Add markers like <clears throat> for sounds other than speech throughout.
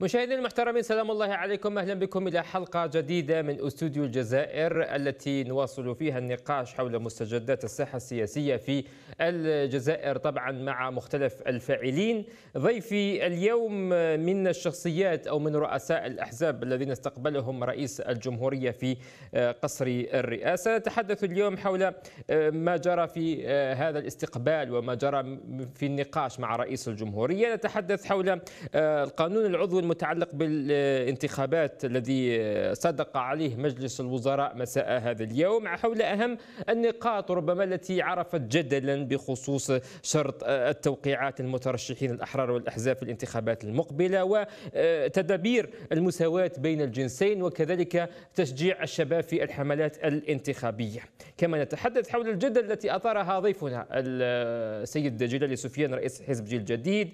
مشاهدينا المحترمين سلام الله عليكم اهلا بكم الى حلقه جديده من استوديو الجزائر التي نواصل فيها النقاش حول مستجدات الساحه السياسيه في الجزائر طبعا مع مختلف الفاعلين ضيفي اليوم من الشخصيات او من رؤساء الاحزاب الذين استقبلهم رئيس الجمهوريه في قصر الرئاسه نتحدث اليوم حول ما جرى في هذا الاستقبال وما جرى في النقاش مع رئيس الجمهوريه نتحدث حول القانون العضوي المتعلق بالانتخابات الذي صدق عليه مجلس الوزراء مساء هذا اليوم حول أهم النقاط ربما التي عرفت جدلا بخصوص شرط التوقيعات المترشحين الأحرار والأحزاب في الانتخابات المقبلة وتدابير المساواة بين الجنسين وكذلك تشجيع الشباب في الحملات الانتخابية كما نتحدث حول الجدل التي أثارها ضيفنا السيد جلال سفيان رئيس حزب جيل جديد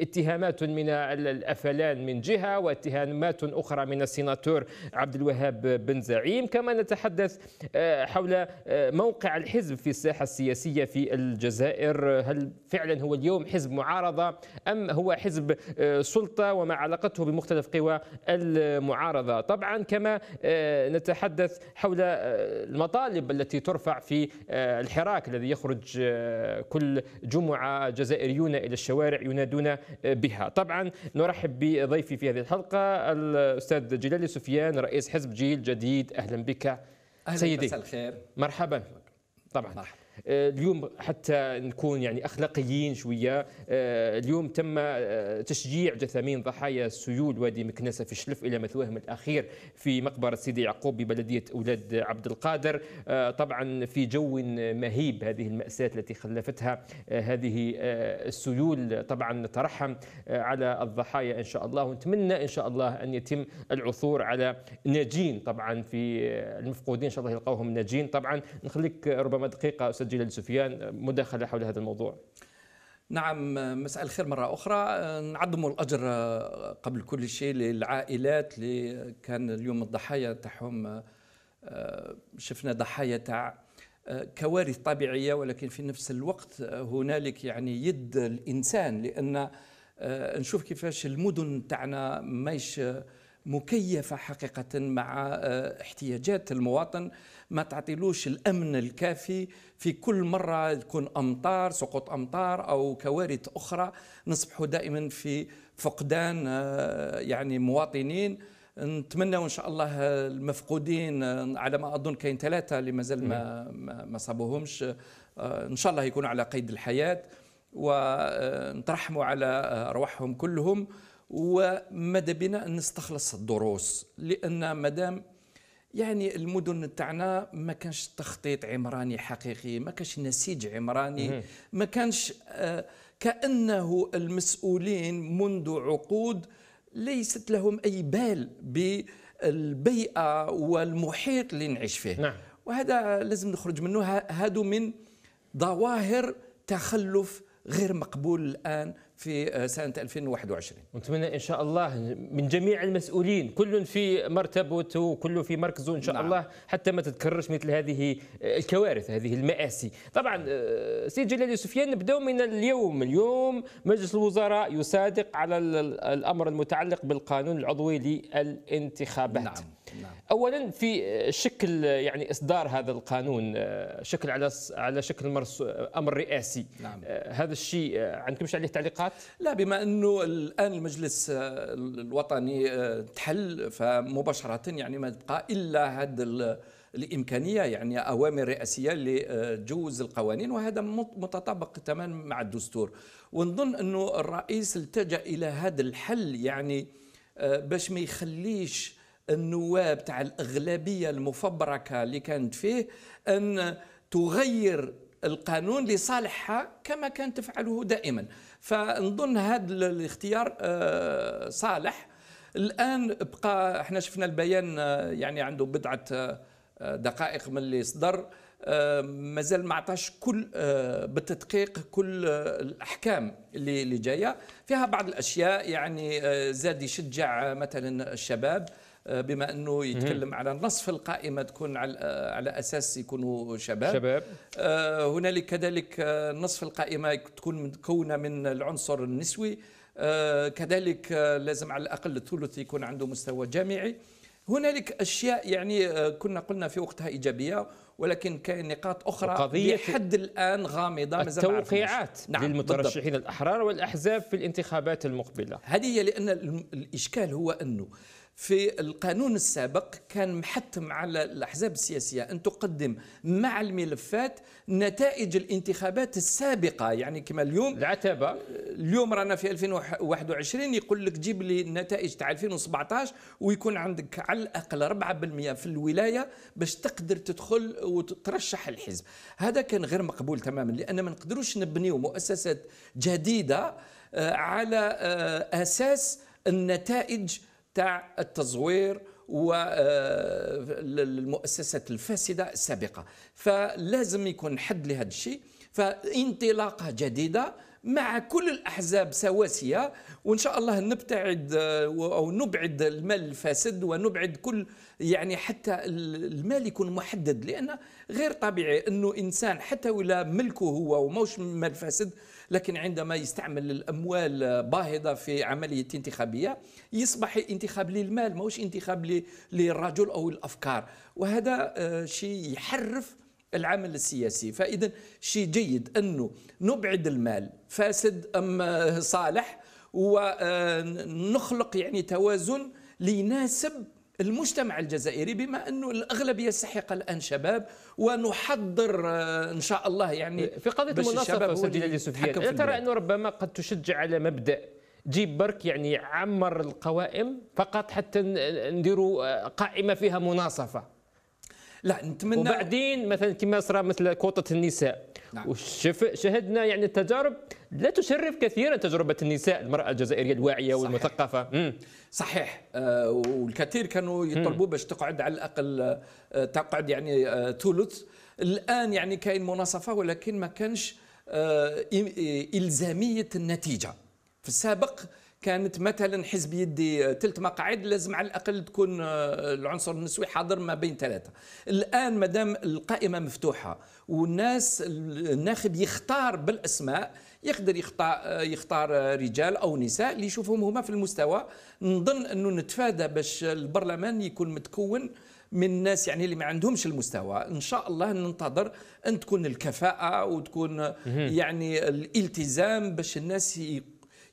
اتهامات من الأفلات اتهام من جهة واتهامات أخرى من السيناتور عبد الوهاب بن زعيم كما نتحدث آه، حول آه، موقع الحزب في الساحة السياسية في الجزائر هل فعلا هو اليوم حزب معارضة أم هو حزب آه، سلطة وما علاقته بمختلف قوى المعارضة طبعا كما نتحدث حول المطالب التي ترفع في الحراك الذي يخرج كل جمعة جزائريون إلى الشوارع ينادون بها طبعا نرحب ضيفي في هذه الحلقة الأستاذ جلالي سفيان رئيس حزب جيل جديد أهلا بك أهلا سيدي مساء الخير مرحبا طبعا مرحبا. آه، اليوم حتى نكون يعني اخلاقيين شويه آه، اليوم تم آه، تشجيع جثامين ضحايا سيول وادي مكنسه في شلف الى مثواهم الاخير في مقبره سيدي يعقوب ببلديه اولاد عبد القادر طبعا في جو مهيب هذه الماساه التي خلفتها هذه السيول طبعا نترحم على الضحايا ان شاء الله ونتمنى ان شاء الله ان يتم العثور على ناجين طبعا في المفقودين ان شاء الله يلقاوهم ناجين طبعا نخليك ربما دقيقه استاذ سجل لسفيان مداخلة حول هذا الموضوع نعم مساء الخير مرة أخرى نعظم الأجر قبل كل شيء للعائلات اللي كان اليوم الضحايا تاعهم شفنا ضحايا تاع كوارث طبيعية ولكن في نفس الوقت هنالك يعني يد الإنسان لأن نشوف كيفاش المدن تاعنا ماهيش مكيفة حقيقة مع آه، احتياجات المواطن ما تعطيلوش الأمن الكافي في كل مرة يكون أمطار سقوط أمطار أو كوارث أخرى نصبحوا دائما في فقدان آه، يعني مواطنين نتمنى ان شاء الله المفقودين آه، على ما اظن كاين ثلاثه اللي مازال ما نعم. ما صابوهمش ان شاء الله يكونوا على قيد الحياه ونترحموا على ارواحهم كلهم ومدى بنا أن نستخلص الدروس لأن مادام يعني المدن تاعنا ما كانش تخطيط عمراني حقيقي ما كانش نسيج عمراني ما كانش آه، كأنه المسؤولين منذ عقود ليست لهم أي بال بالبيئة والمحيط اللي نعيش فيه نعم. وهذا لازم نخرج منه هادو من ظواهر تخلف غير مقبول الآن في آه، سنة 2021 نتمنى إن شاء الله من جميع المسؤولين كل في مرتبته وكل في مركزه إن شاء نعم. الله حتى ما تتكررش مثل هذه آه، الكوارث هذه المآسي طبعا آه، سيد جلال سفيان نبداو من اليوم اليوم مجلس الوزراء يصادق على الأمر المتعلق بالقانون العضوي للانتخابات نعم. نعم. اولا في شكل يعني اصدار هذا القانون آه، شكل على على شكل آه، امر رئاسي نعم. آه، هذا الشيء عندكم عليه تعليقات لا بما انه الان المجلس الوطني تحل فمباشره يعني ما تبقى الا هذا الامكانيه يعني اوامر رئاسيه لتجوز القوانين وهذا متطابق تماما مع الدستور ونظن انه الرئيس التجا الى هذا الحل يعني باش ما يخليش النواب تاع الاغلبيه المفبركه اللي كانت فيه ان تغير القانون لصالحها كما كانت تفعله دائما فنظن هذا الاختيار آه، صالح الان بقى احنا شفنا البيان آه، يعني عنده بضعه آه، دقائق من اللي صدر مازال ما عطاش كل بالتدقيق كل الاحكام اللي اللي جايه فيها بعض الاشياء يعني زاد يشجع مثلا الشباب آه، بما انه يتكلم على نصف القائمه تكون على آه، على اساس يكونوا شباب شباب آه، هنالك كذلك نصف القائمه تكون متكونه من العنصر النسوي كذلك لازم على الاقل الثلث يكون عنده مستوى جامعي هنالك اشياء يعني كنا قلنا في وقتها ايجابيه ولكن كاين نقاط اخرى قضيه لحد الان غامضه التوقيعات نعم للمترشحين بالضبط. الاحرار والاحزاب في الانتخابات المقبله هذه هي لان الاشكال هو انه في القانون السابق كان محتم على الأحزاب السياسية أن تقدم مع الملفات نتائج الانتخابات السابقة يعني كما اليوم العتبة اليوم رانا في 2021 يقول لك جيب لي النتائج تاع 2017 ويكون عندك على الأقل 4% في الولاية باش تقدر تدخل وترشح الحزب هذا كان غير مقبول تماما لأن ما نقدروش نبنيو مؤسسات جديدة آه، على آه، أساس النتائج تاع التزوير والمؤسسات آه، الفاسدة السابقة فلازم يكون حد لهذا الشيء فانطلاقة جديدة مع كل الأحزاب سواسية وإن شاء الله نبتعد آه، أو نبعد المال الفاسد ونبعد كل يعني حتى المال يكون محدد لأن غير طبيعي أنه إنسان حتى ولا ملكه هو وموش مال فاسد لكن عندما يستعمل الاموال باهظه في عمليه انتخابيه يصبح انتخاب للمال ماهوش انتخاب للرجل او الافكار وهذا آه، شيء يحرف العمل السياسي فاذا شيء جيد انه نبعد المال فاسد ام آه، صالح ونخلق آه، يعني توازن ليناسب المجتمع الجزائري بما انه الاغلبيه يستحق الان شباب ونحضر آه، ان شاء الله يعني في قضيه المناصفه استاذ سفيان يعني ترى انه ربما قد تشجع على مبدا جيب برك يعني عمر القوائم فقط حتى نديروا آه، قائمه فيها مناصفه لا نتمنى وبعدين مثلا كما صرا مثل كوطه النساء نعم. وشف شهدنا يعني التجارب لا تشرف كثيرا تجربه النساء المراه الجزائريه الواعيه صحيح. والمثقفه مم. صحيح آه والكثير كانوا يطلبوا باش تقعد على الاقل آه تقعد يعني آه ثلث الان يعني كاين مناصفه ولكن ما كانش آه الزاميه النتيجه في السابق كانت مثلا حزب يدي ثلث آه، مقاعد لازم على الاقل تكون آه، العنصر النسوي حاضر ما بين ثلاثه الان مدام القائمه مفتوحه والناس الناخب يختار بالاسماء يقدر آه، يختار يختار رجال او نساء اللي يشوفهم هما في المستوى نظن انه نتفادى باش البرلمان يكون متكون من الناس يعني اللي ما عندهمش المستوى ان شاء الله ننتظر ان تكون الكفاءه وتكون يعني الالتزام باش الناس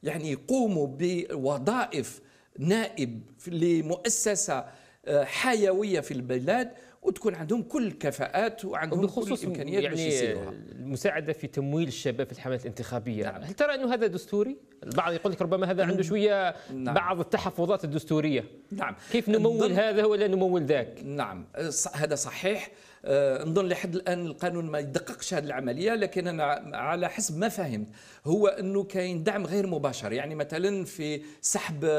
يعني يقوموا بوظائف نائب لمؤسسه آه، حيويه في البلاد وتكون عندهم كل الكفاءات وعندهم كل الامكانيات يعني باش يسيروها المساعده في تمويل الشباب في الحملات الانتخابيه نعم. هل ترى انه هذا دستوري البعض يقول لك ربما هذا عنده نعم. شويه نعم. بعض التحفظات الدستوريه نعم كيف نمول هذا ولا نمول ذاك نعم هذا صحيح أه نظن لحد الان القانون ما يدققش هذه العمليه لكن انا على حسب ما فهمت هو انه كاين دعم غير مباشر يعني مثلا في سحب آه،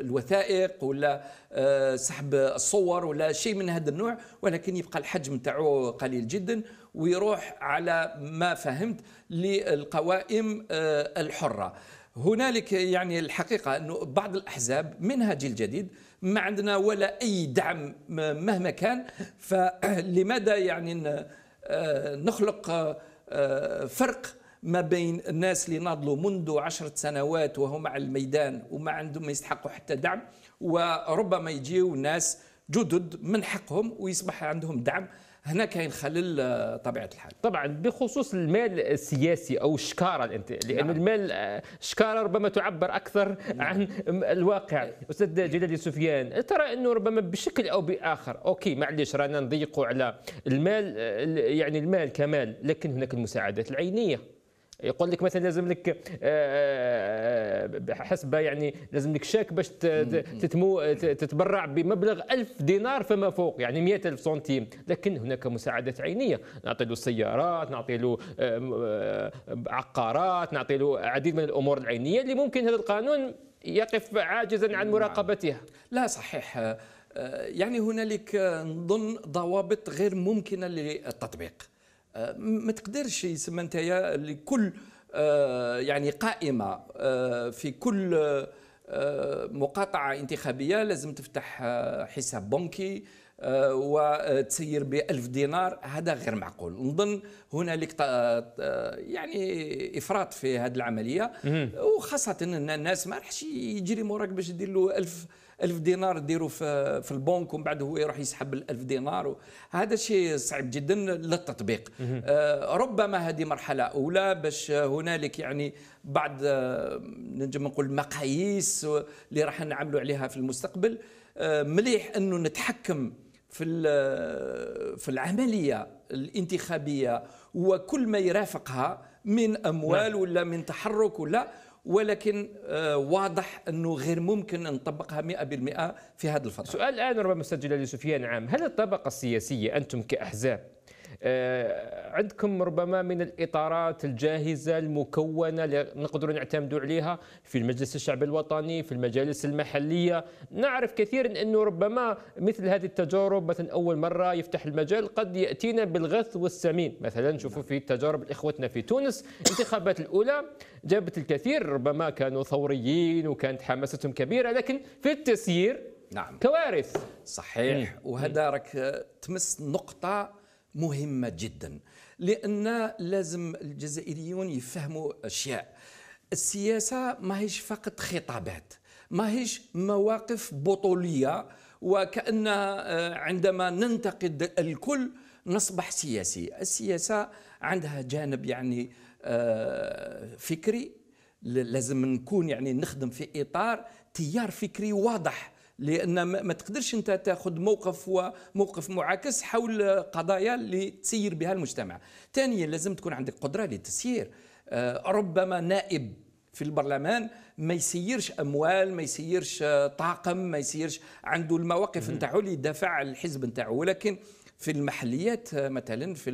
الوثائق ولا آه، سحب الصور ولا شيء من هذا هذا النوع ولكن يبقى الحجم تاعو قليل جدا ويروح على ما فهمت للقوائم آه، الحره هنالك يعني الحقيقه انه بعض الاحزاب منها جيل جديد ما عندنا ولا اي دعم مهما كان <clears throat> فلماذا يعني آه، نخلق آه، فرق ما بين الناس اللي ناضلوا منذ عشرة سنوات وهم على الميدان وما عندهم ما يستحقوا حتى دعم وربما يجيوا ناس جدد من حقهم ويصبح عندهم دعم هنا كاين خلل آه، طبيعه الحال طبعا بخصوص المال السياسي او الشكاره انت لان نعم. المال آه، الشكاره ربما تعبر اكثر نعم. عن الواقع استاذ جلال سفيان ترى انه ربما بشكل او باخر اوكي معليش رانا نضيقوا على المال آه، يعني المال كمال لكن هناك المساعدات العينيه يقول لك مثلا لازم لك آه، آه، آه، حسب يعني لازم لك شاك باش تتمو تتبرع بمبلغ 1000 دينار فما فوق يعني 100000 سنتيم لكن هناك مساعدات عينيه نعطي له سيارات نعطي له عقارات نعطي له عديد من الامور العينيه اللي ممكن هذا القانون يقف عاجزا عن نعم. مراقبتها لا صحيح يعني هنالك نظن ضوابط غير ممكنه للتطبيق ما تقدرش يسمى نتايا لكل آه، يعني قائمه آه، في كل آه، مقاطعه انتخابيه لازم تفتح حساب بنكي وتسير ب 1000 دينار هذا غير معقول نظن هنالك يعني افراط في هذه العمليه وخاصه ان الناس ما راحش يجري موراك باش يدير له 1000 1000 دينار ديروا في, في البنك ومن بعد هو يروح يسحب ال 1000 دينار هذا شيء صعب جدا للتطبيق آه، ربما هذه مرحله اولى باش هنالك يعني بعض آه، نجم نقول مقاييس اللي راح نعملوا عليها في المستقبل آه، مليح انه نتحكم في في العمليه الانتخابيه وكل ما يرافقها من اموال نعم. ولا من تحرك ولا ولكن آه، واضح انه غير ممكن نطبقها 100% في هذا الفتره. سؤال الان ربما استاذ جلال سفيان عام، هل الطبقه السياسيه انتم كاحزاب آه، عندكم ربما من الاطارات الجاهزه المكونه اللي نقدروا نعتمدوا عليها في المجلس الشعبي الوطني في المجالس المحليه نعرف كثيرا انه ربما مثل هذه التجارب مثلا اول مره يفتح المجال قد ياتينا بالغث والسمين مثلا نشوفوا في تجارب اخوتنا في تونس الانتخابات الاولى جابت الكثير ربما كانوا ثوريين وكانت حماستهم كبيره لكن في التسيير نعم كوارث صحيح مم. وهذا راك تمس نقطه مهمه جدا لان لازم الجزائريون يفهموا اشياء السياسه ماهيش فقط خطابات ماهيش مواقف بطوليه وكان آه، عندما ننتقد الكل نصبح سياسي السياسه عندها جانب يعني آه، فكري لازم نكون يعني نخدم في اطار تيار فكري واضح لان ما تقدرش انت تاخذ موقف وموقف معاكس حول قضايا اللي تسير بها المجتمع ثانيا لازم تكون عندك قدره للتسيير آه، ربما نائب في البرلمان ما يسيرش اموال ما يسيرش آه، طاقم ما يسيرش عنده المواقف نتاعو اللي يدافع على الحزب نتاعو ولكن في المحليات آه، مثلا في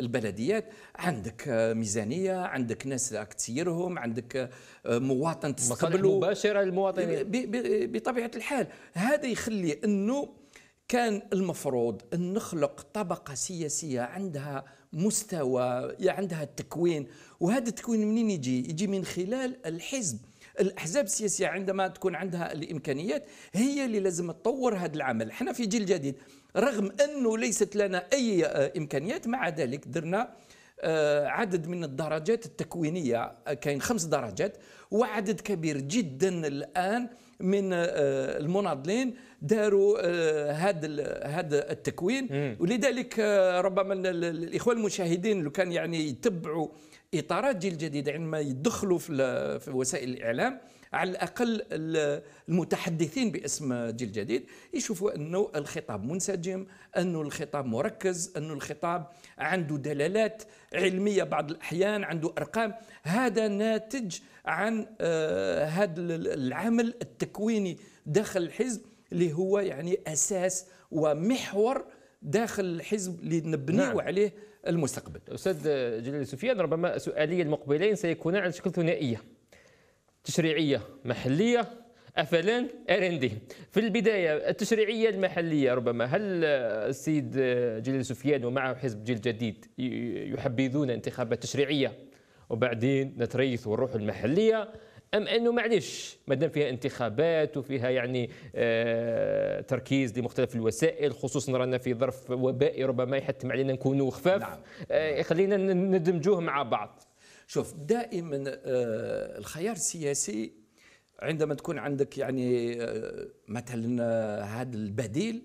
البلديات عندك آه، ميزانيه عندك ناس راك تسيرهم عندك آه، مواطن تستقبله مباشره للمواطنين بطبيعه الحال هذا يخلي انه كان المفروض ان نخلق طبقه سياسيه عندها مستوى عندها التكوين وهذا التكوين منين يجي يجي من خلال الحزب الاحزاب السياسيه عندما تكون عندها الامكانيات هي اللي لازم تطور هذا العمل احنا في جيل جديد رغم أنه ليست لنا أي آه، إمكانيات مع ذلك درنا آه، عدد من الدرجات التكوينية آه، كاين خمس درجات وعدد كبير جدا الآن من المناضلين داروا هذا هذا التكوين ولذلك ربما الاخوه المشاهدين لو كان يعني يتبعوا اطارات جيل جديد عندما يدخلوا في وسائل الاعلام على الاقل المتحدثين باسم جيل جديد يشوفوا انه الخطاب منسجم انه الخطاب مركز انه الخطاب عنده دلالات علميه بعض الاحيان عنده ارقام هذا ناتج عن آه، هذا العمل التكويني داخل الحزب اللي هو يعني اساس ومحور داخل الحزب اللي نبنيه نعم. عليه المستقبل استاذ جلال سفيان ربما سؤالي المقبلين سيكونان على شكل ثنائيه تشريعيه محليه أفلا أرندي في البدايه التشريعيه المحليه ربما هل السيد جليل سفيان ومعه حزب جيل جديد يحبذون انتخابات تشريعيه وبعدين نتريث ونروح المحليه ام انه معلش ما دام فيها انتخابات وفيها يعني آه تركيز لمختلف الوسائل خصوصا رانا في ظرف وبائي ربما يحتم علينا نكونوا خفاف نعم. آه خلينا ندمجوه مع بعض شوف دائما آه، الخيار السياسي عندما تكون عندك يعني آه، مثلا آه، هذا البديل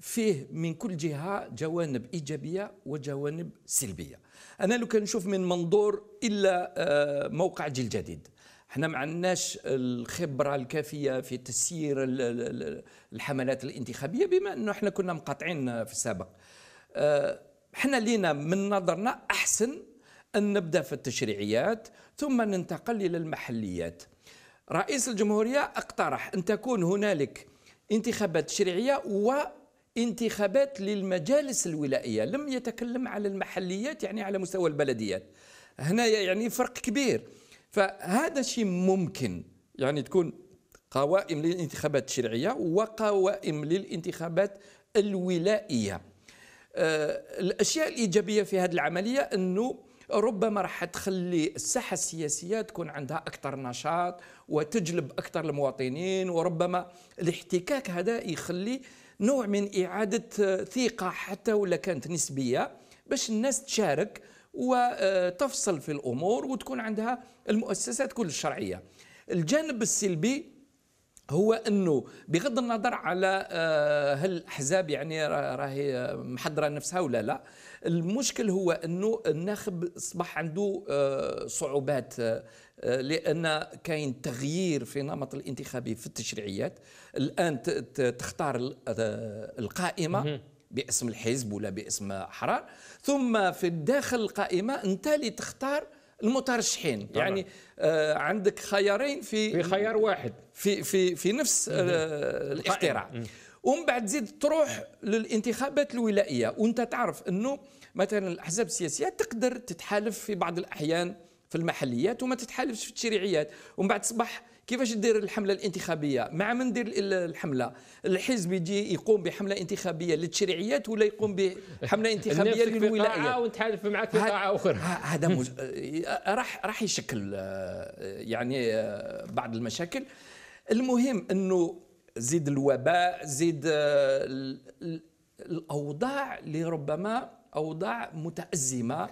فيه من كل جهة جوانب إيجابية وجوانب سلبية أنا لو كان نشوف من منظور إلا موقع جيل جديد احنا ما عندناش الخبره الكافيه في تسيير الحملات الانتخابيه بما انه احنا كنا مقاطعين في السابق احنا لينا من نظرنا احسن أن نبدأ في التشريعيات ثم ننتقل إلى المحليات رئيس الجمهورية اقترح أن تكون هنالك انتخابات تشريعية وانتخابات للمجالس الولائية لم يتكلم على المحليات يعني على مستوى البلديات هنا يعني فرق كبير فهذا شيء ممكن يعني تكون قوائم للانتخابات التشريعية وقوائم للانتخابات الولائية آه، الأشياء الإيجابية في هذه العملية أنه ربما راح تخلي الساحه السياسيه تكون عندها اكثر نشاط وتجلب اكثر المواطنين وربما الاحتكاك هذا يخلي نوع من اعاده ثقه حتى ولا كانت نسبيه باش الناس تشارك وتفصل في الامور وتكون عندها المؤسسات كل الشرعيه الجانب السلبي هو انه بغض النظر على آه، هل الاحزاب يعني راهي محضره نفسها ولا لا المشكل هو انه الناخب اصبح عنده آه، صعوبات آه، آه، لان كاين تغيير في نمط الانتخابي في التشريعيات الان تختار القائمه باسم الحزب ولا باسم احرار ثم في داخل القائمه انت اللي تختار المترشحين طبعا. يعني آه عندك خيارين في في خيار واحد في في في نفس آه الاختراع ومن بعد تزيد تروح للانتخابات الولائيه وانت تعرف انه مثلا الاحزاب السياسيه تقدر تتحالف في بعض الاحيان في المحليات وما تتحالفش في التشريعيات ومن بعد تصبح كيفاش دير الحمله الانتخابيه مع من دير الحمله الحزب يجي يقوم بحمله انتخابيه للتشريعيات ولا يقوم بحمله <laughs> انتخابيه للولايات وتحالف معك في قاعه اخرى هذا مج... <laughs> راح راح يشكل آه، يعني آه، بعض المشاكل المهم انه زيد الوباء زيد آه، الاوضاع اللي ربما اوضاع متازمه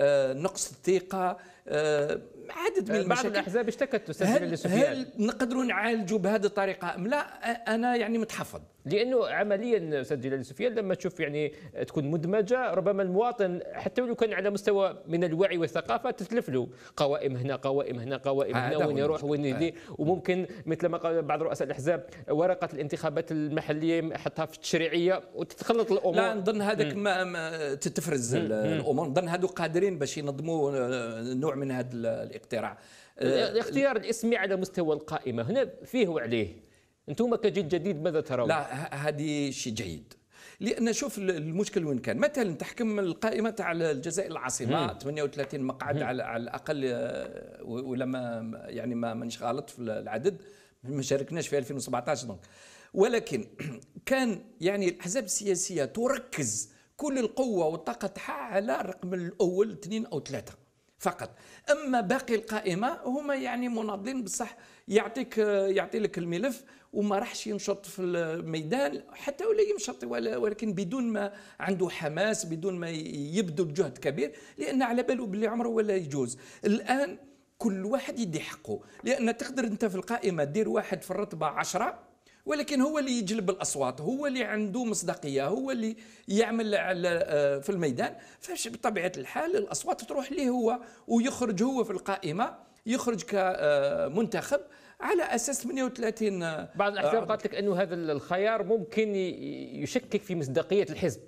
آه، نقص الثقه آه، عدد من المشاكل بعض الاحزاب اشتكت هل, هل نقدروا نعالجوا بهذه الطريقه ام لا انا يعني متحفظ لانه عمليا استاذ جلال سفيان لما تشوف يعني تكون مدمجه ربما المواطن حتى ولو كان على مستوى من الوعي والثقافه تتلف له قوائم هنا قوائم هنا قوائم آه، هنا وين يروح وين يدي آه. وممكن مثل ما قال بعض رؤساء الاحزاب ورقه الانتخابات المحليه حطها في التشريعيه وتتخلط الامور لا نظن هذاك ما, تتفرز الامور نظن هذو قادرين باش ينظموا آه، نوع من هذا الاقتراع الاختيار الاسمي على مستوى القائمه هنا فيه وعليه انتم كجيل جديد ماذا ترون؟ لا هذه شيء جيد لان شوف المشكل وين كان مثلا تحكم القائمه تاع الجزائر العاصمه 38 مقعد على, على الاقل آه، ولا ما يعني ما مانيش غلط في العدد ما شاركناش في 2017 دونك ولكن <clears throat> كان يعني الاحزاب السياسيه تركز كل القوه والطاقه تاعها على الرقم الاول اثنين او ثلاثه فقط اما باقي القائمه هما يعني مناضلين بصح يعطيك آه، يعطي لك الملف وما راحش ينشط في الميدان حتى ولا ينشط ولكن بدون ما عنده حماس بدون ما يبذل جهد كبير لان على باله بلي عمره ولا يجوز الان كل واحد يدي حقه لان تقدر انت في القائمه دير واحد في الرتبه عشرة ولكن هو اللي يجلب الاصوات هو اللي عنده مصداقيه هو اللي يعمل على آه، في الميدان فاش بطبيعه الحال الاصوات تروح ليه هو ويخرج هو في القائمه يخرج كمنتخب على اساس 38 آه، بعض الاحزاب قالت لك انه هذا الخيار ممكن يشكك في مصداقيه الحزب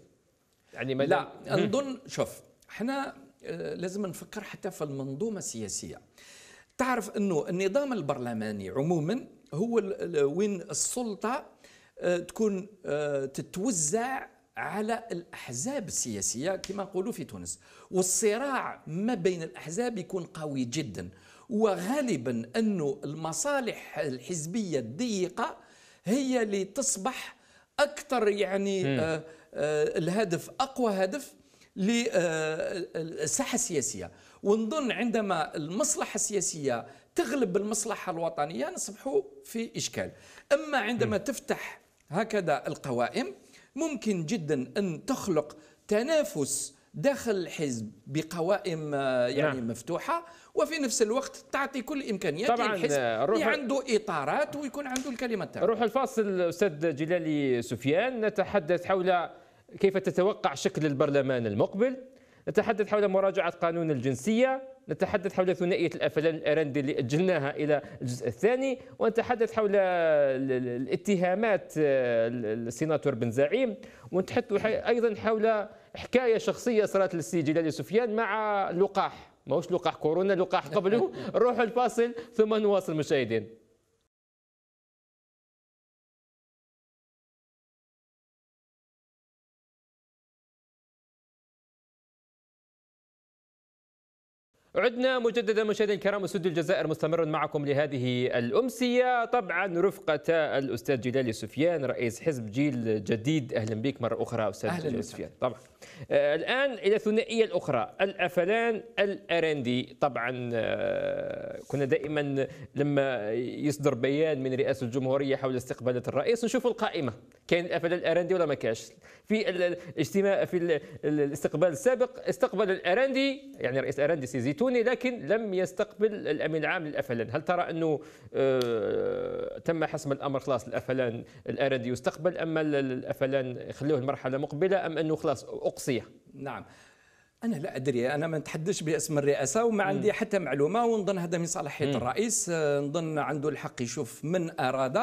يعني لا نظن شوف احنا آه، لازم نفكر حتى في المنظومه السياسيه تعرف انه النظام البرلماني عموما هو وين السلطه آه، تكون تتوزع على الاحزاب السياسيه كما نقولوا في تونس والصراع ما بين الاحزاب يكون قوي جدا وغالبا أن المصالح الحزبية الضيقة هي اللي تصبح أكثر يعني آه،, آه الهدف أقوى هدف للساحة آه، السياسية ونظن عندما المصلحة السياسية تغلب المصلحة الوطنية نصبحوا في إشكال أما عندما م. تفتح هكذا القوائم ممكن جدا أن تخلق تنافس داخل الحزب بقوائم آه، يعني نعم. مفتوحه وفي نفس الوقت تعطي كل الامكانيات طبعا للحزب آه، روح عنده اطارات ويكون عنده الكلمه التاليه روح الفاصل استاذ جلالي سفيان نتحدث حول كيف تتوقع شكل البرلمان المقبل نتحدث حول مراجعه قانون الجنسيه نتحدث حول ثنائية الأفلام الأرندي اللي أجلناها إلى الجزء الثاني ونتحدث حول الاتهامات السيناتور آه، بن زعيم ونتحدث أيضا حول حكايه شخصيه صارت للسي جلال سفيان مع لقاح ماهوش لقاح كورونا لقاح قبله نروحوا <laughs> الفاصل ثم نواصل مشاهدين عدنا مجددا مشاهدينا الكرام استوديو الجزائر مستمر معكم لهذه الامسيه طبعا رفقه الاستاذ جلال سفيان رئيس حزب جيل جديد اهلا بك مره اخرى استاذ أهلاً جلال سفيان طبعا آه، الان الى الثنائيه الاخرى الافلان الارندي طبعا آه، كنا دائما لما يصدر بيان من رئاسه الجمهوريه حول استقباله الرئيس نشوف القائمه كان الافلان الارندي ولا ما كاش في الاجتماع في الاستقبال السابق استقبل الارندي يعني رئيس الارندي سيزيتو توني لكن لم يستقبل الامين العام للافلان هل ترى انه آه، تم حسم الامر خلاص الافلان الارد يستقبل اما الافلان يخلوه المرحله المقبله ام انه خلاص اقصيه نعم انا لا ادري انا ما نتحدثش باسم الرئاسه وما عندي حتى معلومه ونظن هذا من صلاحيه الرئيس آه، نظن عنده الحق يشوف من اراد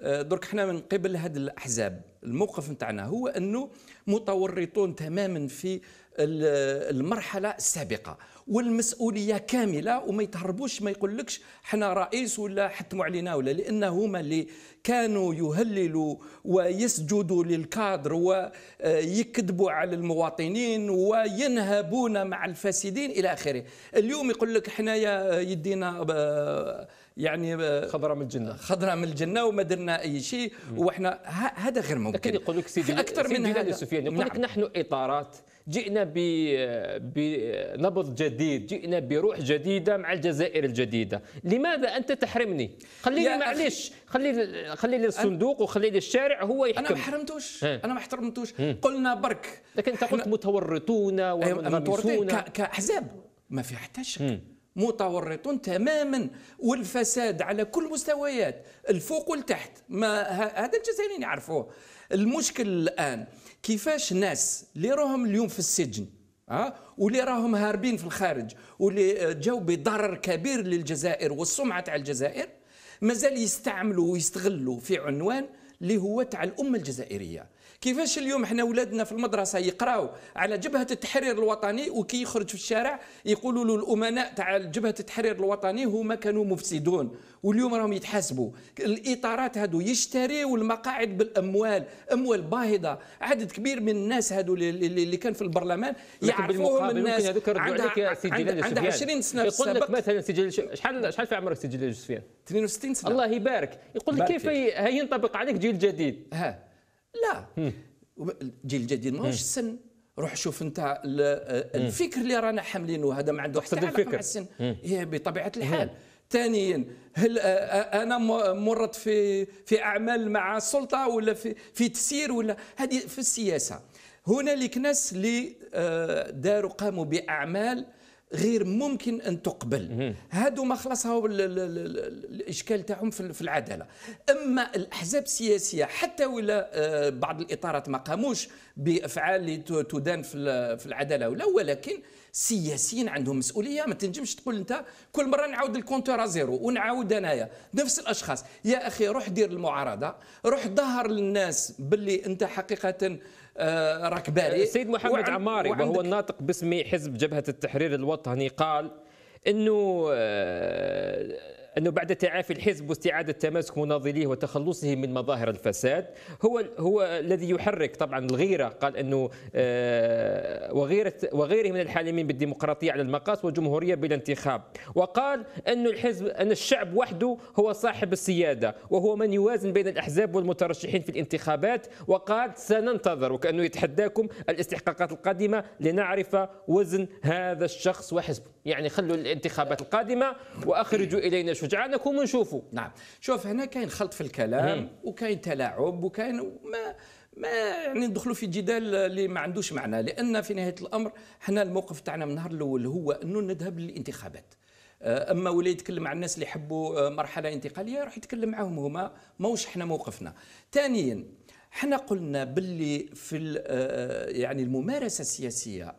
آه، درك حنا من قبل هذه الاحزاب الموقف نتاعنا هو انه متورطون تماما في المرحله السابقه والمسؤوليه كامله وما يتهربوش ما يقولكش حنا رئيس ولا حتموا علينا ولا لان هما اللي كانوا يهللوا ويسجدوا للكادر ويكذبوا على المواطنين وينهبون مع الفاسدين الى اخره اليوم يقول لك حنا يدينا آه، يعني آه، خضراء من الجنه خضراء من الجنه وما درنا اي شيء واحنا هذا غير ممكن لكن يقول لك سيدي اكثر من هذا سفيان يقول لك نعم. نحن اطارات جئنا بنبض جديد جئنا بروح جديده مع الجزائر الجديده لماذا انت تحرمني خليني معليش خلي خلي لي الصندوق وخلي لي الشارع هو يحكم انا ما حرمتوش انا ما احترمتوش قلنا برك لكن انت قلت متورطون ومتورطون أيوة، كاحزاب ما في حتى شك متورط تماما والفساد على كل مستويات الفوق والتحت ما هذا الجزائريين يعرفوه المشكل الان كيفاش ناس اللي راهم اليوم في السجن أه؟ واللي راهم هاربين في الخارج واللي جاوا بضرر كبير للجزائر والسمعه تاع الجزائر مازال يستعملوا ويستغلوا في عنوان اللي هو تاع الامه الجزائريه كيفاش اليوم حنا ولادنا في المدرسه يقراو على جبهه التحرير الوطني وكي يخرج في الشارع يقولوا له الامناء تاع جبهه التحرير الوطني هما كانوا مفسدون واليوم راهم يتحاسبوا الاطارات هادو يشتريوا المقاعد بالاموال اموال باهظه عدد كبير من الناس هادو اللي كان في البرلمان يعرفوهم الناس عندها يا عندها 20 سنه في يقول لك مثلا سي جلال شحال شحال في عمرك سي جلال 62 سنه الله يبارك يقول لك كيف هي ينطبق عليك جيل جديد ها لا الجيل الجديد ماهوش السن روح شوف انت الفكر اللي رانا حاملينه هذا ما عنده حتى علاقه مع السن هي بطبيعه الحال ثانيا هل انا مرت في في اعمال مع السلطه ولا في في تسيير ولا هذه في السياسه هنالك ناس اللي آه، داروا قاموا باعمال غير ممكن ان تقبل هادو ما خلصها الاشكال تاعهم في العداله اما الاحزاب السياسيه حتى ولا آه، بعض الاطارات ما قاموش بافعال اللي تدان في العداله ولا ولكن السياسيين عندهم مسؤوليه ما تنجمش تقول انت كل مره نعاود الكونتور زيرو ونعاود انايا نفس الاشخاص يا اخي روح دير المعارضه روح ظهر للناس باللي انت حقيقه آه، راك بالي السيد آه، محمد عماري وهو الناطق باسم حزب جبهه التحرير الوطني قال انه آه، انه بعد تعافي الحزب واستعاده تماسك مناضليه وتخلصه من مظاهر الفساد هو هو الذي يحرك طبعا الغيره قال انه آه، وغيره وغيره من الحالمين بالديمقراطيه على المقاس والجمهوريه بلا انتخاب وقال انه الحزب ان الشعب وحده هو صاحب السياده وهو من يوازن بين الاحزاب والمترشحين في الانتخابات وقال سننتظر وكانه يتحداكم الاستحقاقات القادمه لنعرف وزن هذا الشخص وحزبه يعني خلوا الانتخابات القادمه واخرجوا الينا شو شجعانك وما نشوفوا نعم شوف هنا كاين خلط في الكلام وكاين تلاعب وكاين ما ما يعني ندخلوا في جدال اللي ما عندوش معنى لان في نهايه الامر حنا الموقف تاعنا من النهار الاول هو انه نذهب للانتخابات آه، اما ولا يتكلم مع الناس اللي يحبوا آه، مرحله انتقاليه راح يتكلم معاهم هما ماهوش حنا موقفنا ثانيا حنا قلنا باللي في آه، يعني الممارسه السياسيه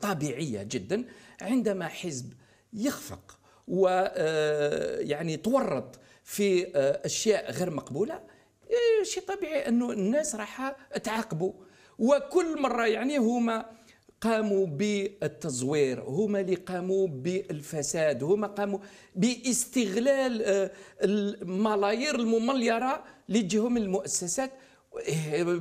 طبيعيه جدا عندما حزب يخفق ويعني آه، تورط في آه، اشياء غير مقبوله آه، شيء طبيعي انه الناس راح تعاقبوا وكل مره يعني هما قاموا بالتزوير هما اللي قاموا بالفساد هما قاموا باستغلال الملايير الممليره اللي تجيهم من المؤسسات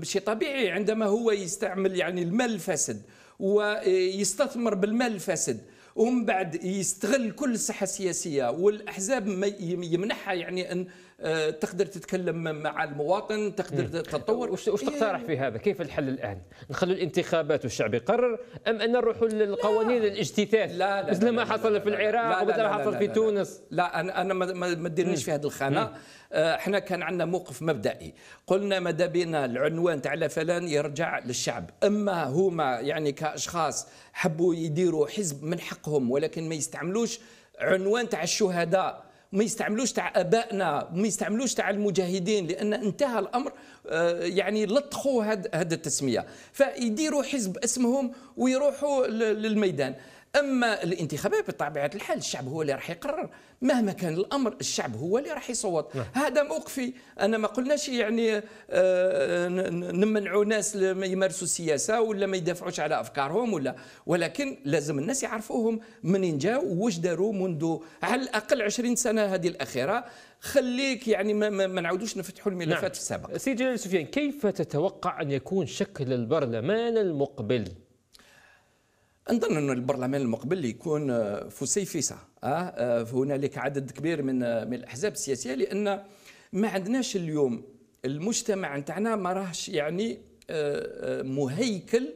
شيء طبيعي عندما هو يستعمل يعني المال الفاسد ويستثمر بالمال الفاسد ومن بعد يستغل كل الساحه السياسيه والاحزاب يمنحها يعني ان آه، تقدر تتكلم مع المواطن تقدر تتطور وش تقترح في هذا كيف الحل الان نخلوا الانتخابات والشعب يقرر ام ان نروحوا للقوانين الاجتثاث لا لا مثل ما حصل في العراق ومثل ما حصل في تونس لا انا انا ما ديرنيش في هذه الخانه آه، احنا كان عندنا موقف مبدئي قلنا ماذا بينا العنوان تاع فلان يرجع للشعب اما هما يعني كاشخاص حبوا يديروا حزب من حقهم ولكن ما يستعملوش عنوان تاع الشهداء ما يستعملوش تاع ابائنا ما يستعملوش تاع المجاهدين لان انتهى الامر آه، يعني لطخوا هذه التسميه فيديروا حزب اسمهم ويروحوا للميدان اما الانتخابات بطبيعه الحال الشعب هو اللي راح يقرر مهما كان الامر الشعب هو اللي راح يصوت نعم. هذا موقفي انا ما قلناش يعني آه، نمنعوا ناس ما يمارسوا السياسه ولا ما يدافعوش على افكارهم ولا ولكن لازم الناس يعرفوهم منين جاوا واش داروا منذ على الاقل 20 سنه هذه الاخيره خليك يعني ما, ما نعاودوش نفتحوا الملفات نعم. السابقه سيدي جلال سفيان كيف تتوقع ان يكون شكل البرلمان المقبل نظن أن البرلمان المقبل يكون آه، فسيفسة آه،, أه؟ هنالك عدد كبير من آه، من الأحزاب السياسية لأن ما عندناش اليوم المجتمع نتاعنا ما راهش يعني مهيكل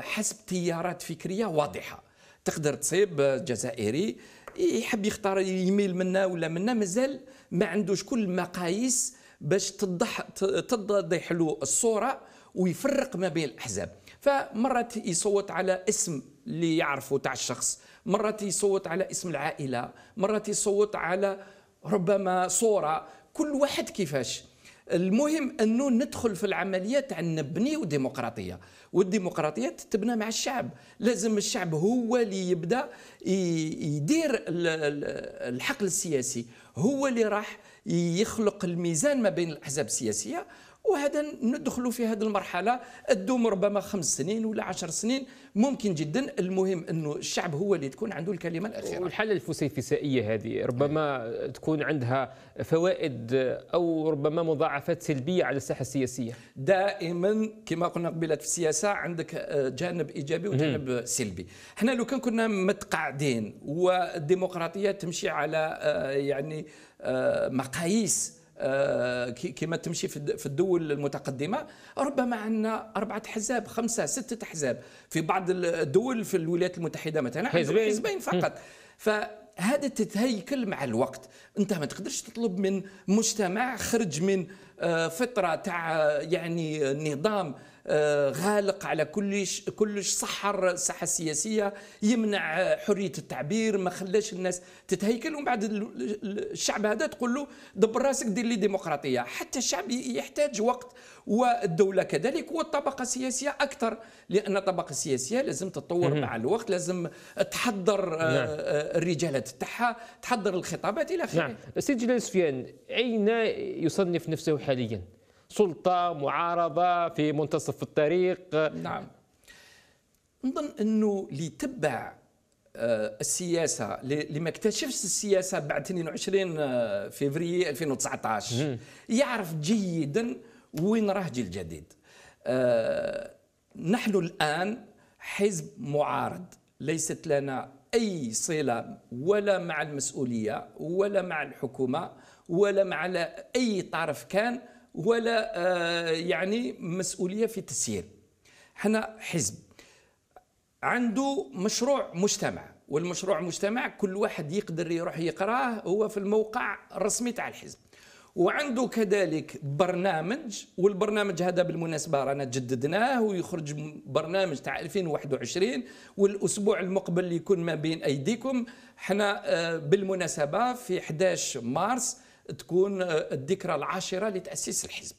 حسب تيارات فكرية واضحة تقدر تصيب جزائري يحب يختار يميل منا ولا منا مازال ما عندوش كل المقاييس باش تضح تضح له الصوره ويفرق ما بين الاحزاب فمرات يصوت على اسم اللي يعرفه تاع الشخص مرات يصوت على اسم العائلة مرات يصوت على ربما صورة كل واحد كيفاش المهم انه ندخل في العمليه تاع نبنيو ديمقراطيه والديمقراطيه تتبنى مع الشعب لازم الشعب هو اللي يبدا يدير الحقل السياسي هو اللي راح يخلق الميزان ما بين الاحزاب السياسيه وهذا ندخلوا في هذه المرحله تدوم ربما خمس سنين ولا عشر سنين ممكن جدا المهم انه الشعب هو اللي تكون عنده الكلمه الاخيره والحاله الفسيفسائيه هذه ربما تكون عندها فوائد او ربما مضاعفات سلبيه على الساحه السياسيه دائما كما قلنا قبيله في السياسه عندك آه، جانب ايجابي وجانب مم. سلبي احنا لو كان كنا متقاعدين والديمقراطيه تمشي على آه، يعني آه، مقاييس آه، كما تمشي في الدول المتقدمه ربما عندنا اربعه احزاب خمسه سته احزاب في بعض الدول في الولايات المتحده مثلا حزبين حزبين فقط ف هذا تتهيكل مع الوقت انت ما تقدرش تطلب من مجتمع خرج من آه، فتره تاع يعني نظام آه، غالق على كلش كلش صحر الساحه السياسيه يمنع حريه التعبير ما خلاش الناس تتهيكل ومن بعد الشعب هذا تقول له دبر راسك دير لي ديمقراطيه حتى الشعب يحتاج وقت والدوله كذلك والطبقه السياسيه اكثر لان الطبقه السياسيه لازم تتطور مع الوقت لازم تحضر آه، نعم. الرجالات تاعها تحضر الخطابات الى اخره نعم سيدي جلال سفيان اين يصنف نفسه حاليا سلطه معارضه في منتصف الطريق نعم نظن انه اللي آه، السياسه اللي ما اكتشفش السياسه بعد 22 فبراير 2019 يعرف جيدا وين راه جيل جديد آه، نحن الان حزب معارض ليست لنا اي صله ولا مع المسؤوليه ولا مع الحكومه ولا مع اي طرف كان ولا آه، يعني مسؤوليه في التسيير حنا حزب عنده مشروع مجتمع والمشروع مجتمع كل واحد يقدر يروح يقراه هو في الموقع الرسمي تاع الحزب وعنده كذلك برنامج والبرنامج هذا بالمناسبة رانا جددناه ويخرج برنامج تاع 2021 والأسبوع المقبل يكون ما بين أيديكم حنا آه، بالمناسبة في 11 مارس تكون آه، الذكرى العاشره لتاسيس الحزب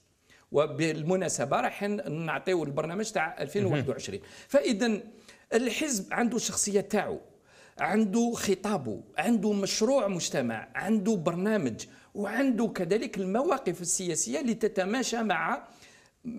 وبالمناسبه راح نعطيو البرنامج تاع 2021 فاذا الحزب عنده الشخصيه تاعو عنده خطابه عنده مشروع مجتمع عنده برنامج وعنده كذلك المواقف السياسيه لتتماشى مع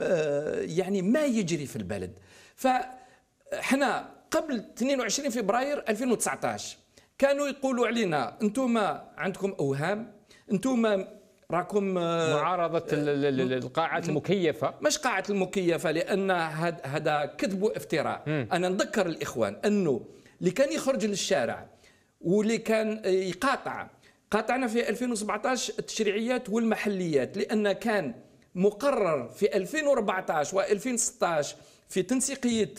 آه، يعني ما يجري في البلد فحنا قبل 22 فبراير 2019 كانوا يقولوا علينا انتم عندكم اوهام انتم راكم آه، معارضه القاعات المكيفه مش قاعه المكيفه لان هذا كذب وافتراء انا نذكر الاخوان انه اللي كان يخرج للشارع واللي كان يقاطع قاطعنا في 2017 التشريعيات والمحليات لان كان مقرر في 2014 و2016 في تنسيقيه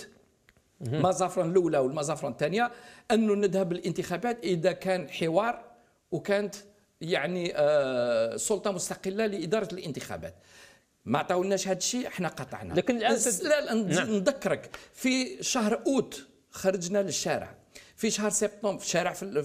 مزافرا الاولى والمزافرا الثانيه انه نذهب للانتخابات اذا كان حوار وكانت يعني آه، سلطه مستقله لاداره الانتخابات ما عطاولناش هذا الشيء احنا قطعنا لكن الان لا نعم. نذكرك في شهر اوت خرجنا للشارع في شهر سبتمبر في شارع في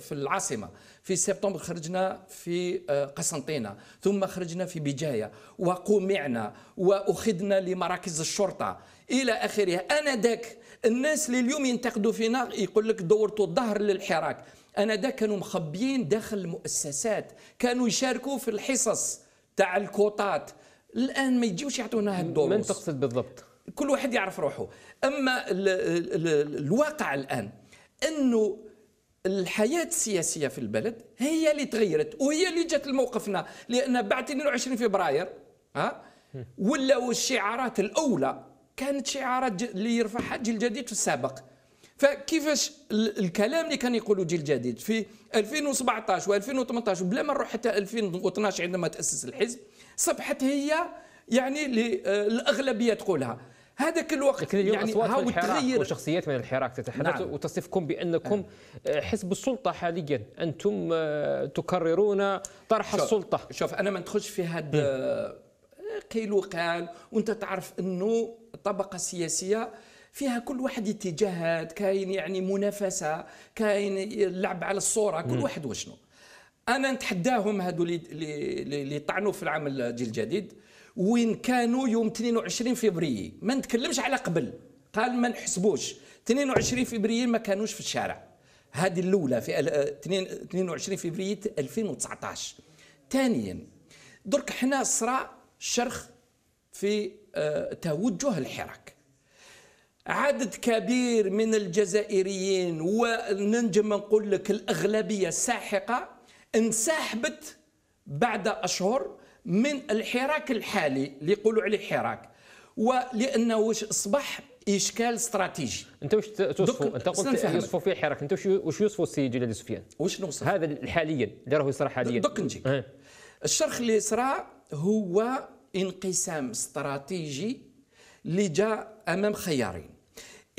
في العاصمه في سبتمبر خرجنا في آه، قسنطينه ثم خرجنا في بجايه وقمعنا واخذنا لمراكز الشرطه الى اخره انا ذاك الناس اللي اليوم ينتقدوا فينا يقول لك دورتوا الظهر للحراك انا ده كانوا مخبيين داخل المؤسسات كانوا يشاركوا في الحصص تاع الكوطات الان ما يجيوش يعطونا هالدروس من تقصد بالضبط كل واحد يعرف روحه اما الـ الـ الـ الواقع الان انه الحياة السياسية في البلد هي اللي تغيرت وهي اللي جات لموقفنا لأن بعد 22 فبراير ها ولاو الشعارات الأولى كانت شعارات اللي يرفعها الجيل الجديد في السابق فكيفاش الكلام اللي كان يقوله جيل جديد في 2017 و2018 بلا ما نروح حتى 2012 عندما تاسس الحزب صبحت هي يعني آه، الاغلبيه تقولها هذاك الوقت لكن اليوم يعني أصوات من تغير وشخصيات من الحراك تتحدث نعم. وتصفكم بانكم آه. آه، حزب السلطه حاليا انتم تكررون طرح شوف. السلطه شوف انا ما ندخلش في هذا قيل وقال وانت تعرف انه الطبقه السياسيه فيها كل واحد اتجاهات كاين يعني منافسه كاين اللعب على الصوره كل واحد وشنو انا نتحداهم هذو اللي طعنوا في العام الجيل الجديد وين كانوا يوم 22 فبراير ما نتكلمش على قبل قال ما نحسبوش 22 فبراير ما كانوش في الشارع هذه الاولى في 22 فبراير 2019 ثانيا درك حنا صرا شرخ في آه، توجه الحراك عدد كبير من الجزائريين وننجم نقول لك الأغلبية الساحقة انسحبت بعد أشهر من الحراك الحالي اللي يقولوا عليه حراك ولأنه أصبح اشكال استراتيجي انت واش توصفوا انت قلت يوصفوا فيه حراك انت واش يوصفوا السي جلال سفيان واش نوصف هذا حاليا اللي راهو يصرى حاليا دوك نجي أه. الشرخ اللي صرا هو انقسام استراتيجي اللي جاء امام خيارين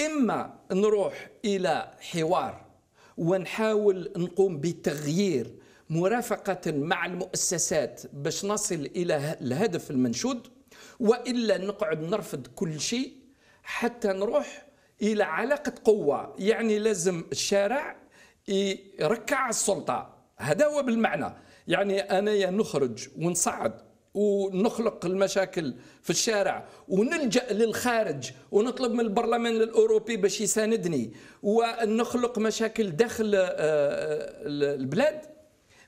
اما نروح الى حوار ونحاول نقوم بتغيير مرافقه مع المؤسسات باش نصل الى الهدف المنشود والا نقعد نرفض كل شيء حتى نروح الى علاقه قوه يعني لازم الشارع يركع السلطه هذا هو بالمعنى يعني انايا نخرج ونصعد ونخلق المشاكل في الشارع ونلجا للخارج ونطلب من البرلمان الاوروبي باش يساندني ونخلق مشاكل داخل آه، آه، البلاد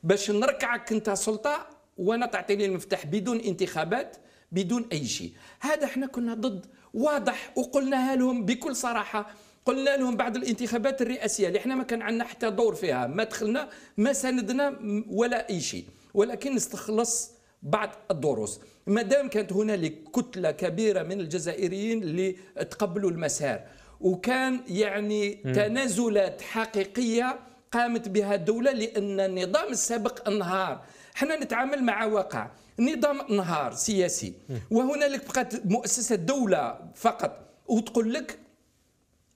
باش نركعك انت سلطه وانا تعطيني المفتاح بدون انتخابات بدون اي شيء هذا احنا كنا ضد واضح وقلناها لهم بكل صراحه قلنا لهم بعد الانتخابات الرئاسيه اللي احنا ما كان عندنا حتى دور فيها ما دخلنا ما ساندنا ولا اي شيء ولكن استخلص بعد الدروس ما دام كانت هنالك كتله كبيره من الجزائريين اللي تقبلوا المسار وكان يعني تنازلات حقيقيه قامت بها الدوله لان النظام السابق انهار حنا نتعامل مع واقع نظام انهار سياسي وهنالك بقات مؤسسه دوله فقط وتقول لك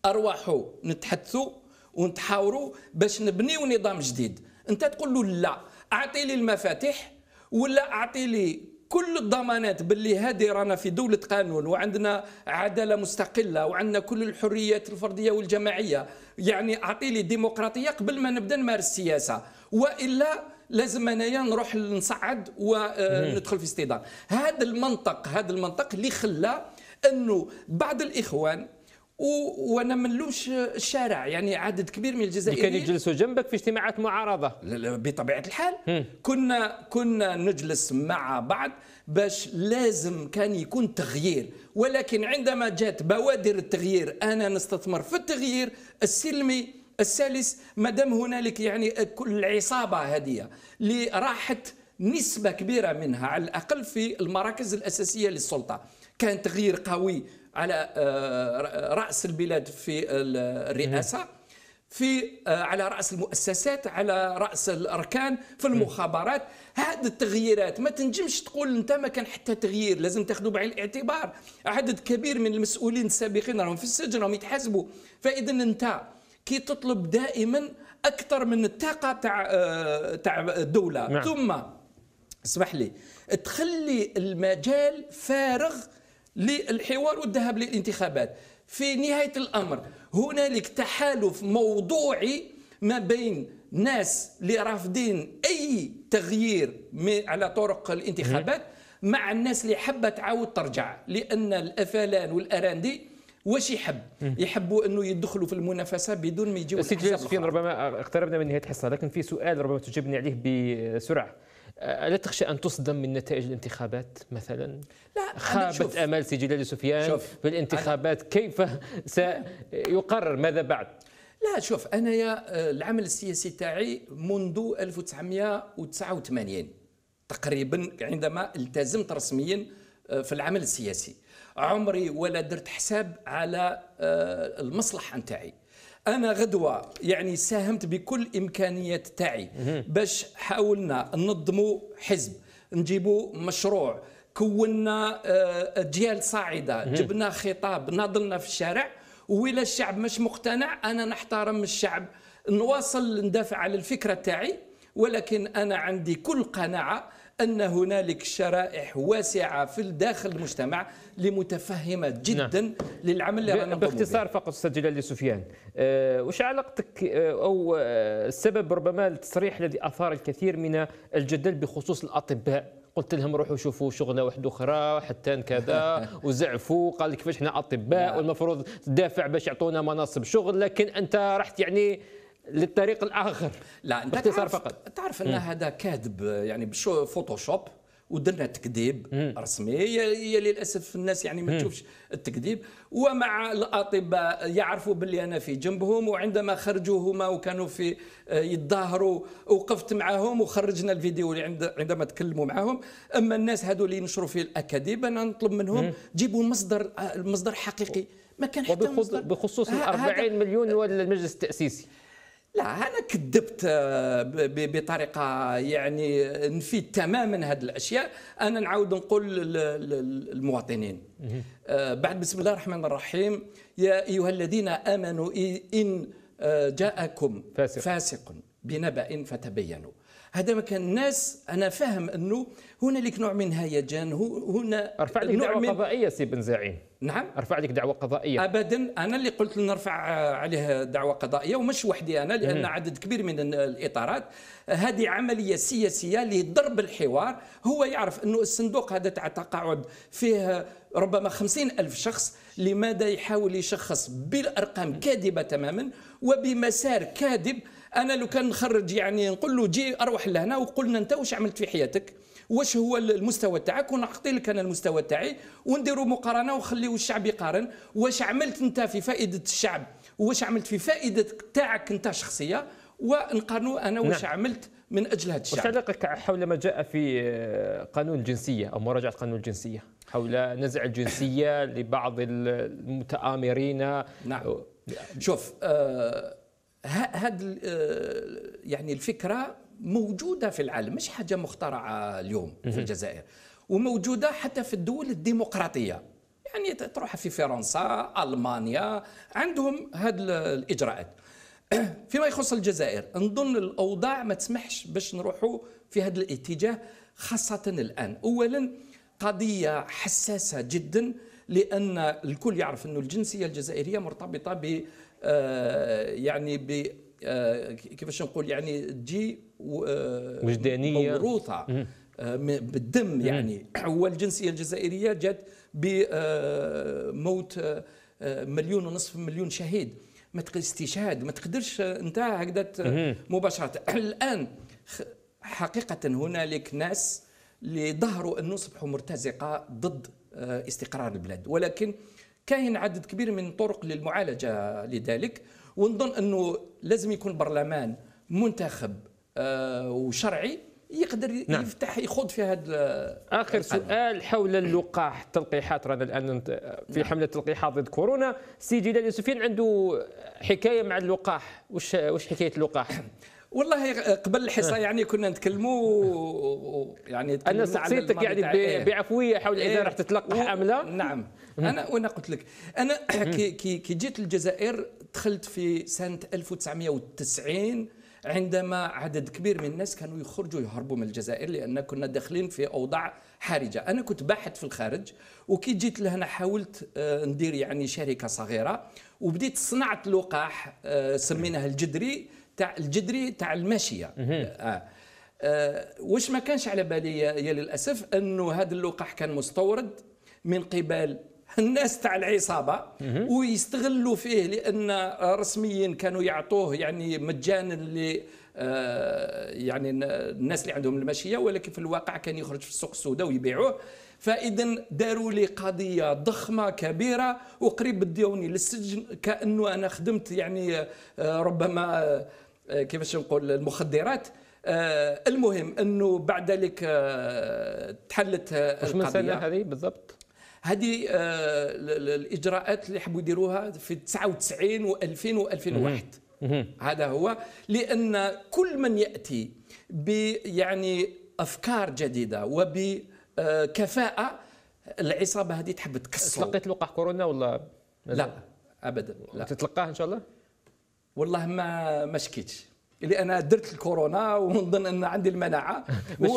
ارواحوا نتحدثوا ونتحاوروا باش نبنيو نظام جديد انت تقول له لا اعطي لي المفاتيح ولا اعطي لي كل الضمانات باللي هذه رانا في دولة قانون وعندنا عدالة مستقلة وعندنا كل الحريات الفردية والجماعية يعني أعطي لي ديمقراطية قبل ما نبدأ نمارس السياسة وإلا لازم انايا نروح نصعد وندخل آه، في اصطدام هذا المنطق هذا المنطق اللي خلى انه بعض الاخوان وانا ما نلومش الشارع يعني عدد كبير من الجزائريين كانوا يجلسوا جنبك في اجتماعات معارضه بطبيعه الحال كنا كنا نجلس مع بعض باش لازم كان يكون تغيير ولكن عندما جات بوادر التغيير انا نستثمر في التغيير السلمي الثالث دام هنالك يعني كل العصابه هذه اللي راحت نسبة كبيرة منها على الأقل في المراكز الأساسية للسلطة كان تغيير قوي على آه، رأس البلاد في الرئاسة في آه، على رأس المؤسسات على رأس الأركان في المخابرات هذه التغييرات ما تنجمش تقول أنت ما كان حتى تغيير لازم تاخذوا بعين الاعتبار عدد كبير من المسؤولين السابقين راهم في السجن راهم يتحاسبوا فإذا أنت كي تطلب دائما أكثر من الطاقة تاع آه، تاع الدولة نعم. ثم اسمح لي تخلي المجال فارغ للحوار والذهاب للانتخابات في نهاية الأمر هنالك تحالف موضوعي ما بين ناس اللي رافضين أي تغيير على طرق الانتخابات مع الناس اللي حابة تعاود ترجع لأن الأفلان والأراندي واش يحب يحبوا انه يدخلوا في المنافسه بدون ما يجيو سيدي ربما اقتربنا من نهايه الحصه لكن في سؤال ربما تجيبني عليه بسرعه ألا تخشى أن تصدم من نتائج الانتخابات مثلا؟ لا خابت أمال سجلال سفيان في الانتخابات كيف سيقرر ماذا بعد؟ لا شوف أنا العمل السياسي تاعي منذ 1989 تقريبا عندما التزمت رسميا في العمل السياسي عمري ولا درت حساب على المصلحة نتاعي انا غدوه يعني ساهمت بكل امكانيات تاعي باش حاولنا ننظموا حزب نجيبوا مشروع كونا آه، اجيال صاعده جبنا خطاب ناضلنا في الشارع وإلى الشعب مش مقتنع انا نحترم الشعب نواصل ندافع على الفكره تاعي ولكن انا عندي كل قناعه أن هنالك شرائح واسعة في داخل المجتمع لمتفهمة نعم. جدا نعم. للعمل اللي رانا باختصار فقط أستاذ جلال سفيان أه وش علاقتك آه، أو آه، السبب ربما التصريح الذي أثار الكثير من الجدل بخصوص الأطباء قلت لهم روحوا شوفوا شغله واحد أخرى حتى كذا <laughs> وزعفوا قال كيفاش احنا أطباء نعم. والمفروض تدافع باش يعطونا مناصب شغل لكن أنت رحت يعني للطريق الاخر لا انت باختصار فقط تعرف ان هذا كاذب يعني بشو فوتوشوب ودرنا تكذيب رسمي هي للاسف الناس يعني ما تشوفش التكذيب ومع الاطباء يعرفوا باللي انا في جنبهم وعندما خرجوا هما وكانوا في آه، يتظاهروا وقفت معاهم وخرجنا الفيديو اللي عند عندما تكلموا معاهم اما الناس هذو اللي ينشروا في الاكاذيب انا نطلب منهم جيبوا مصدر المصدر آه، حقيقي ما كان حتى بخصوص ال 40 مليون المجلس التاسيسي لا انا كذبت آه، بطريقه يعني نفيد تماما هذه الاشياء انا نعاود نقول للمواطنين آه، بعد بسم الله الرحمن الرحيم يا ايها الذين امنوا ان آه، جاءكم فاسق, فاسق بنبأ فتبينوا هذا ما كان الناس انا فاهم انه هنالك نوع من هيجان هنا ارفع لي نوع من قضائيه سي بن زعيم نعم ارفع لك دعوه قضائيه ابدا انا اللي قلت نرفع عليه دعوه قضائيه ومش وحدي انا لان عدد كبير من الاطارات هذه عمليه سياسيه لضرب الحوار هو يعرف انه الصندوق هذا تاع التقاعد فيه ربما خمسين ألف شخص لماذا يحاول يشخص بالأرقام كاذبة تماما وبمسار كاذب انا لو كان نخرج يعني نقول له جي اروح لهنا وقلنا انت واش عملت في حياتك واش هو المستوى تاعك ونعطي لك انا المستوى تاعي ونديروا مقارنه ونخليوا الشعب يقارن واش عملت انت في فائده الشعب واش عملت في فائده تاعك انت شخصيه ونقارنوا انا واش نعم. عملت من اجل هذا الشعب وتعليقك حول ما جاء في قانون الجنسيه او مراجعه قانون الجنسيه حول نزع الجنسيه لبعض المتآمرين نعم شوف آه هذا آه، يعني الفكره موجوده في العالم مش حاجه مخترعه اليوم في الجزائر وموجوده حتى في الدول الديمقراطيه يعني تروح في فرنسا المانيا عندهم هذه الاجراءات <clears throat> فيما يخص الجزائر نظن الاوضاع ما تسمحش باش نروحوا في هذا الاتجاه خاصه الان اولا قضيه حساسه جدا لان الكل يعرف ان الجنسيه الجزائريه مرتبطه ب آه، يعني ب آه، كيفاش نقول يعني تجي وجدانيه آه، موروثه بالدم يعني <clears throat> هو الجنسيه الجزائريه جات بموت مليون ونصف مليون شهيد ما تقدرش استشهاد ما تقدرش انت هكذا مباشره <clears throat> الان حقيقه هنالك ناس اللي ظهروا انه اصبحوا مرتزقه ضد استقرار البلاد ولكن كاين عدد كبير من الطرق للمعالجه لذلك ونظن انه لازم يكون برلمان منتخب آه، وشرعي يقدر نعم. يفتح يخوض في هذا آه، اخر سؤال حول اللقاح التلقيحات رانا الان في نعم. حمله تلقيحات ضد كورونا سي جلال يوسفين عنده حكايه مع اللقاح وش وش حكايه اللقاح <coughs> والله قبل الحصه إيه. يعني كنا نتكلموا يعني انا شخصيتك يعني إيه. بعفويه حول اذا إيه. راح تتلقح ام لا نعم انا وانا قلت لك انا <clears throat> كي جيت للجزائر دخلت في سنه 1990 عندما عدد كبير من الناس كانوا يخرجوا يهربوا من الجزائر لان كنا داخلين في اوضاع حرجه انا كنت باحث في الخارج وكي جيت لهنا حاولت آه، ندير يعني شركه صغيره وبديت صنعت لقاح آه، سميناه الجدري تاع الجدري تاع الماشيه آه. آه. واش ما كانش على بالي يا للاسف انه هذا اللقاح كان مستورد من قبل الناس تاع العصابه ويستغلوا فيه لان رسميا كانوا يعطوه يعني مجانا ل آه، يعني الناس اللي عندهم الماشيه ولكن في الواقع كان يخرج في السوق السوداء ويبيعوه فاذا داروا لي قضيه ضخمه كبيره وقريب بديوني للسجن كانه انا خدمت يعني آه، ربما آه، كيفاش نقول المخدرات آه، المهم انه بعد ذلك آه، تحلت القضيه سنه هذه بالضبط؟ هذه الاجراءات اللي حبوا يديروها في 99 و2000 و2001 هذا هو لان كل من ياتي ب يعني افكار جديده وبكفاءه العصابه هذه تحب تكسر تلقيت لقاح كورونا ولا لا ابدا لا تتلقاه ان شاء الله والله ما ما شكيتش اللي انا درت الكورونا <laughs> ونظن ان عندي المناعه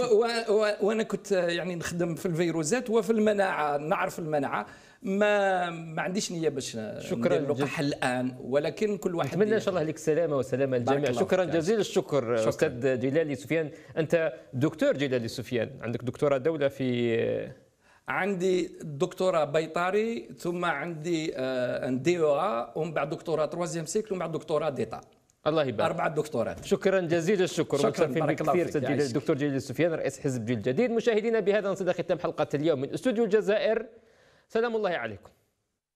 <laughs> وانا كنت يعني نخدم في الفيروزات وفي المناعه نعرف المناعه ما ما عنديش نيه باش شكرا لقاح الان ولكن كل واحد نتمنى ان شاء الله لك السلامه والسلامه للجميع شكرا جزيل الشكر شكرا. استاذ جلالي سفيان انت دكتور جلالي سفيان عندك دكتوراه دوله في عندي الدكتوراه بيطاري ثم عندي آه، ان دي او ا ومن بعد دكتوراه تروازيام سيكل ومن بعد دكتوراه ديتا الله يبارك أربعة دكتورات شكرا جزيل الشكر شكرا بارك كثير سجل الدكتور جليل السفيان رئيس حزب جيل جديد مشاهدينا بهذا نصل ختام حلقة اليوم من استوديو الجزائر سلام الله عليكم